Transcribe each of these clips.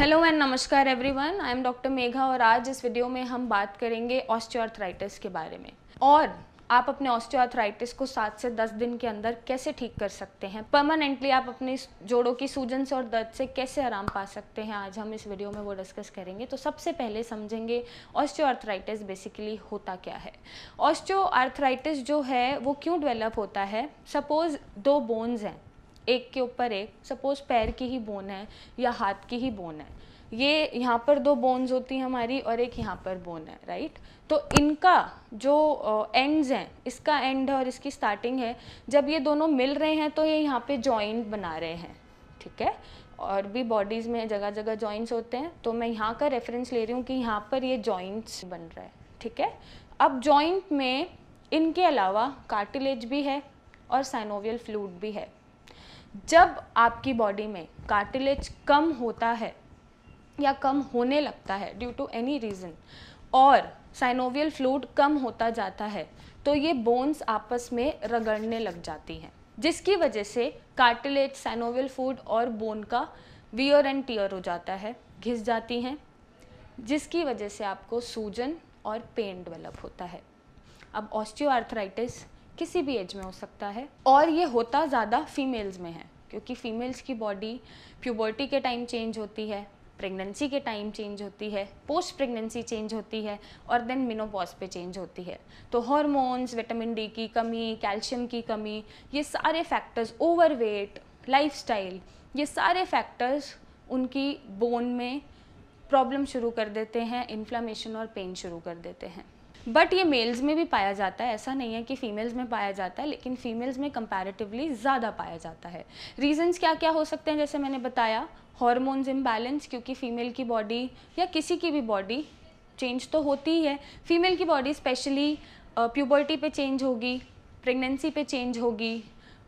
hello and नमस्कार everyone I am doctor Megha और आज इस वीडियो में हम बात करेंगे ऑस्टियोआर्थराइटिस के बारे में और आप अपने ऑस्टियोआर्थराइटिस को सात से दस दिन के अंदर कैसे ठीक कर सकते हैं परमानेंटली आप अपने जोड़ों की सूजन से और दर्द से कैसे आराम पा सकते हैं आज हम इस वीडियो में वो डिस्कस करेंगे तो सबसे पहले समझेंगे ऑस्टियोआर्थराइटिस बेसिकली होता क्या है ऑस्टियोआर्थराइटिस जो है वो क्यों डेवलप होता है सपोज दो बोन्स हैं एक के ऊपर एक सपोज़ पैर की ही बोन है या हाथ की ही बोन है ये यहाँ पर दो बोन्स होती हैं हमारी और एक यहाँ पर बोन है राइट तो इनका जो एंड्स हैं इसका एंड है और इसकी स्टार्टिंग है जब ये दोनों मिल रहे हैं तो ये यहाँ पे जॉइंट बना रहे हैं ठीक है और भी बॉडीज़ में जगह जगह जॉइंट्स होते हैं तो मैं यहाँ का रेफरेंस ले रही हूँ कि यहाँ पर ये जॉइंट्स बन रहा है ठीक है अब जॉइंट में इनके अलावा कार्टिलेज भी है और साइनोवियल फ्लूड भी है जब आपकी बॉडी में कार्टिलेज कम होता है या कम होने लगता है ड्यू टू एनी रीज़न और साइनोवियल फ्लूड कम होता जाता है तो ये बोन्स आपस में रगड़ने लग जाती हैं जिसकी वजह से कार्टिलेज साइनोवियल फूड और बोन का वियर एंड टीयर हो जाता है घिस जाती हैं जिसकी वजह से आपको सूजन और पेन डेवलप होता है अब ऑस्टियोआर्थराइटिस किसी भी एज में हो सकता है और ये होता ज़्यादा फीमेल्स में है क्योंकि फीमेल्स की बॉडी प्यूबर्टी के टाइम चेंज होती है प्रेगनेंसी के टाइम चेंज होती है पोस्ट प्रेगनेंसी चेंज होती है और देन मिनोपॉज पे चेंज होती है तो हॉर्मोन्स विटामिन डी की कमी कैल्शियम की कमी ये सारे फैक्टर्स ओवरवेट लाइफस्टाइल ये सारे फैक्टर्स उनकी बोन में प्रॉब्लम शुरू कर देते हैं इन्फ्लामेशन और पेन शुरू कर देते हैं बट ये मेल्स में भी पाया जाता है ऐसा नहीं है कि फ़ीमेल्स में पाया जाता है लेकिन फ़ीमेल्स में कंपैरेटिवली ज़्यादा पाया जाता है रीजंस क्या क्या हो सकते हैं जैसे मैंने बताया हॉर्मोन्स इम्बैलेंस क्योंकि फ़ीमेल की बॉडी या किसी की भी बॉडी चेंज तो होती ही है फीमेल की बॉडी स्पेशली प्यूबर्टी पे चेंज होगी प्रेगनेंसी पे चेंज होगी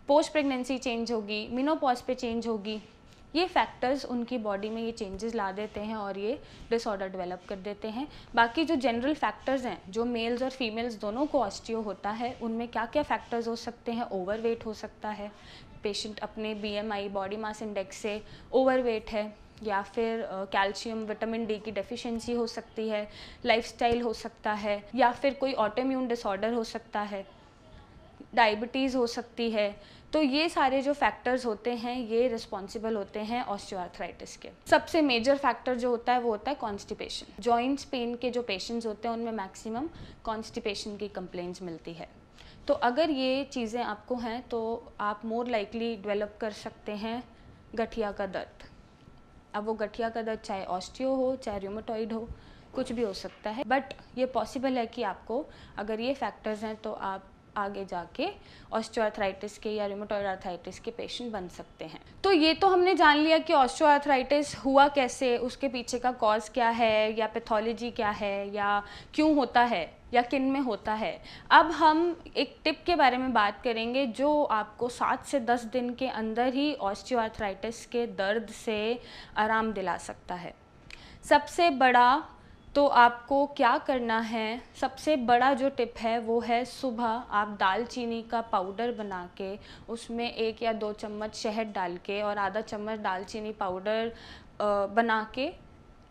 पोस्ट प्रेगनेंसी चेंज होगी मिनोपॉज पे चेंज होगी ये फैक्टर्स उनकी बॉडी में ये चेंजेस ला देते हैं और ये डिसऑर्डर डेवलप कर देते हैं बाकी जो जनरल फैक्टर्स हैं जो मेल्स और फीमेल्स दोनों को ऑस्टियो होता है उनमें क्या क्या फैक्टर्स हो सकते हैं ओवरवेट हो सकता है पेशेंट अपने बीएमआई बॉडी मास इंडेक्स से ओवरवेट है या फिर कैल्शियम विटामिन डी की डेफिशिएंसी हो सकती है लाइफस्टाइल हो सकता है या फिर कोई ऑटोम्यून डिसऑर्डर हो सकता है डायबिटीज़ हो सकती है तो ये सारे जो फैक्टर्स होते हैं ये रिस्पॉन्सिबल होते हैं ऑस्टियोआर्थराइटिस के सबसे मेजर फैक्टर जो होता है वो होता है कॉन्स्टिपेशन जॉइंट्स पेन के जो पेशेंट्स होते हैं उनमें मैक्सिमम कॉन्स्टिपेशन की कंप्लेंट्स मिलती है तो अगर ये चीज़ें आपको हैं तो आप मोर लाइकली डेवलप कर सकते हैं गठिया का दर्द अब वो गठिया का दर्द चाहे ऑस्टियो हो चाहे रूमोटॉइड हो कुछ भी हो सकता है बट ये पॉसिबल है कि आपको अगर ये फैक्टर्स हैं तो आप आगे जाके ऑस्टियोआर्थराइटिस के या रिमोटॉइड आर्थराइटिस के पेशेंट बन सकते हैं तो ये तो हमने जान लिया कि ऑस्टियोआर्थराइटिस हुआ कैसे उसके पीछे का कॉज क्या है या पैथोलॉजी क्या है या क्यों होता है या किन में होता है अब हम एक टिप के बारे में बात करेंगे जो आपको सात से दस दिन के अंदर ही ऑस्टियोआर्थराइटिस के दर्द से आराम दिला सकता है सबसे बड़ा तो आपको क्या करना है सबसे बड़ा जो टिप है वो है सुबह आप दालचीनी का पाउडर बना के उसमें एक या दो चम्मच शहद डाल के और आधा चम्मच दालचीनी पाउडर बना के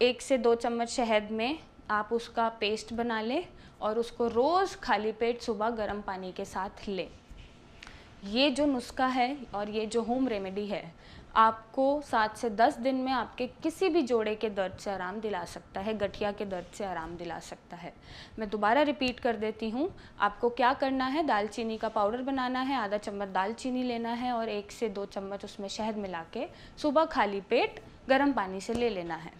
एक से दो चम्मच शहद में आप उसका पेस्ट बना लें और उसको रोज़ खाली पेट सुबह गर्म पानी के साथ लें ये जो नुस्खा है और ये जो होम रेमेडी है आपको सात से दस दिन में आपके किसी भी जोड़े के दर्द से आराम दिला सकता है गठिया के दर्द से आराम दिला सकता है मैं दोबारा रिपीट कर देती हूँ आपको क्या करना है दालचीनी का पाउडर बनाना है आधा चम्मच दालचीनी लेना है और एक से दो चम्मच उसमें शहद मिला के सुबह खाली पेट गर्म पानी से ले लेना है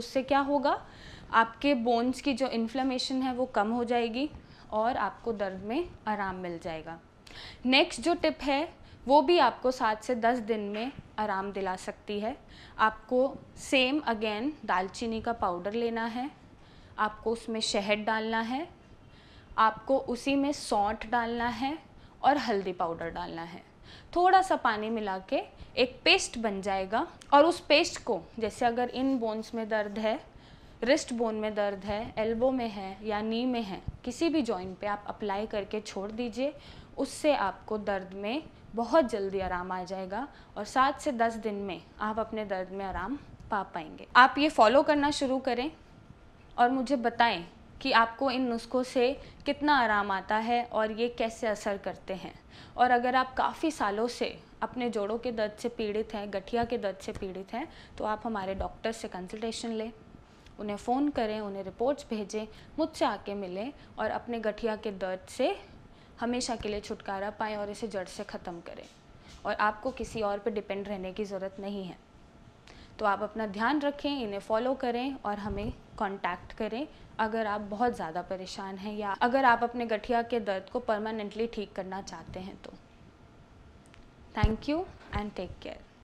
उससे क्या होगा आपके बोन्स की जो इन्फ्लमेशन है वो कम हो जाएगी और आपको दर्द में आराम मिल जाएगा नेक्स्ट जो टिप है वो भी आपको सात से दस दिन में आराम दिला सकती है आपको सेम अगेन दालचीनी का पाउडर लेना है आपको उसमें शहद डालना है आपको उसी में सौंठ डालना है और हल्दी पाउडर डालना है थोड़ा सा पानी मिला के एक पेस्ट बन जाएगा और उस पेस्ट को जैसे अगर इन बोन्स में दर्द है रिस्ट बोन में दर्द है एल्बो में है या नी में है किसी भी जॉइंट पे आप अप्लाई करके छोड़ दीजिए उससे आपको दर्द में बहुत जल्दी आराम आ जाएगा और सात से दस दिन में आप अपने दर्द में आराम पा पाएंगे आप ये फॉलो करना शुरू करें और मुझे बताएं कि आपको इन नुस्खों से कितना आराम आता है और ये कैसे असर करते हैं और अगर आप काफ़ी सालों से अपने जोड़ों के दर्द से पीड़ित हैं गठिया के दर्द से पीड़ित हैं तो आप हमारे डॉक्टर से कंसल्टेशन लें उन्हें फ़ोन करें उन्हें रिपोर्ट्स भेजें मुझसे आके मिलें और अपने गठिया के दर्द से हमेशा के लिए छुटकारा पाएँ और इसे जड़ से ख़त्म करें और आपको किसी और पर डिपेंड रहने की ज़रूरत नहीं है तो आप अपना ध्यान रखें इन्हें फॉलो करें और हमें कांटेक्ट करें अगर आप बहुत ज़्यादा परेशान हैं या अगर आप अपने गठिया के दर्द को परमानेंटली ठीक करना चाहते हैं तो thank you and take care